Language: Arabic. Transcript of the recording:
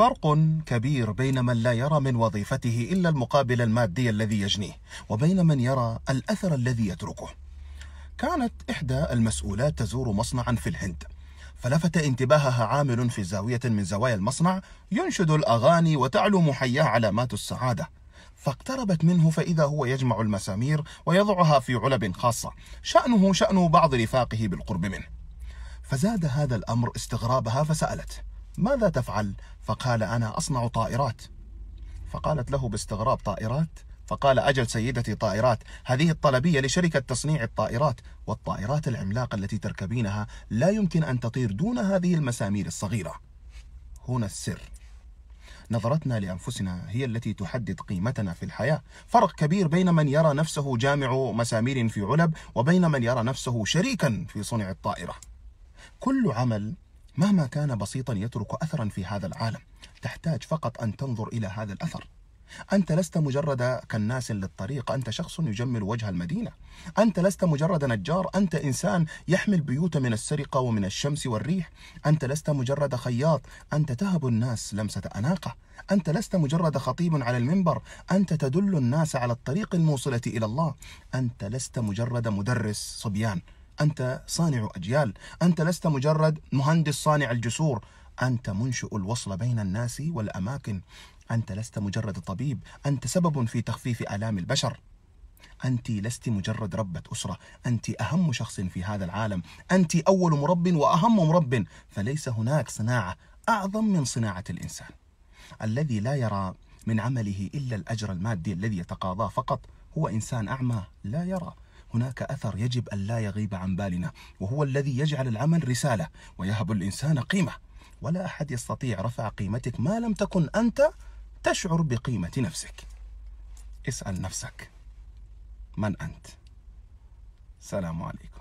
فرق كبير بين من لا يرى من وظيفته إلا المقابل المادي الذي يجنيه وبين من يرى الأثر الذي يتركه كانت إحدى المسؤولات تزور مصنعا في الهند فلفت انتباهها عامل في زاوية من زوايا المصنع ينشد الأغاني وتعلو محياه علامات السعادة فاقتربت منه فإذا هو يجمع المسامير ويضعها في علب خاصة شأنه شأن بعض رفاقه بالقرب منه فزاد هذا الأمر استغرابها فسألت ماذا تفعل فقال انا اصنع طائرات فقالت له باستغراب طائرات فقال اجل سيدتي طائرات هذه الطلبيه لشركه تصنيع الطائرات والطائرات العملاقه التي تركبينها لا يمكن ان تطير دون هذه المسامير الصغيره هنا السر نظرتنا لانفسنا هي التي تحدد قيمتنا في الحياه، فرق كبير بين من يرى نفسه جامع مسامير في علب وبين من يرى نفسه شريكا في صنع الطائره. كل عمل مهما كان بسيطا يترك اثرا في هذا العالم تحتاج فقط ان تنظر الى هذا الاثر أنت لست مجرد كناس للطريق أنت شخص يجمل وجه المدينة أنت لست مجرد نجار أنت إنسان يحمل بيوت من السرقة ومن الشمس والريح أنت لست مجرد خياط أنت تهب الناس لمسة أناقة أنت لست مجرد خطيب على المنبر أنت تدل الناس على الطريق الموصلة إلى الله أنت لست مجرد مدرس صبيان أنت صانع أجيال أنت لست مجرد مهندس صانع الجسور أنت منشئ الوصل بين الناس والأماكن أنت لست مجرد طبيب أنت سبب في تخفيف آلام البشر أنت لست مجرد ربة أسرة أنت أهم شخص في هذا العالم أنت أول مرب وأهم مرب فليس هناك صناعة أعظم من صناعة الإنسان الذي لا يرى من عمله إلا الأجر المادي الذي يتقاضاه فقط هو إنسان أعمى لا يرى هناك أثر يجب أن لا يغيب عن بالنا وهو الذي يجعل العمل رسالة ويهب الإنسان قيمة ولا أحد يستطيع رفع قيمتك ما لم تكن أنت تشعر بقيمة نفسك اسأل نفسك من أنت سلام عليكم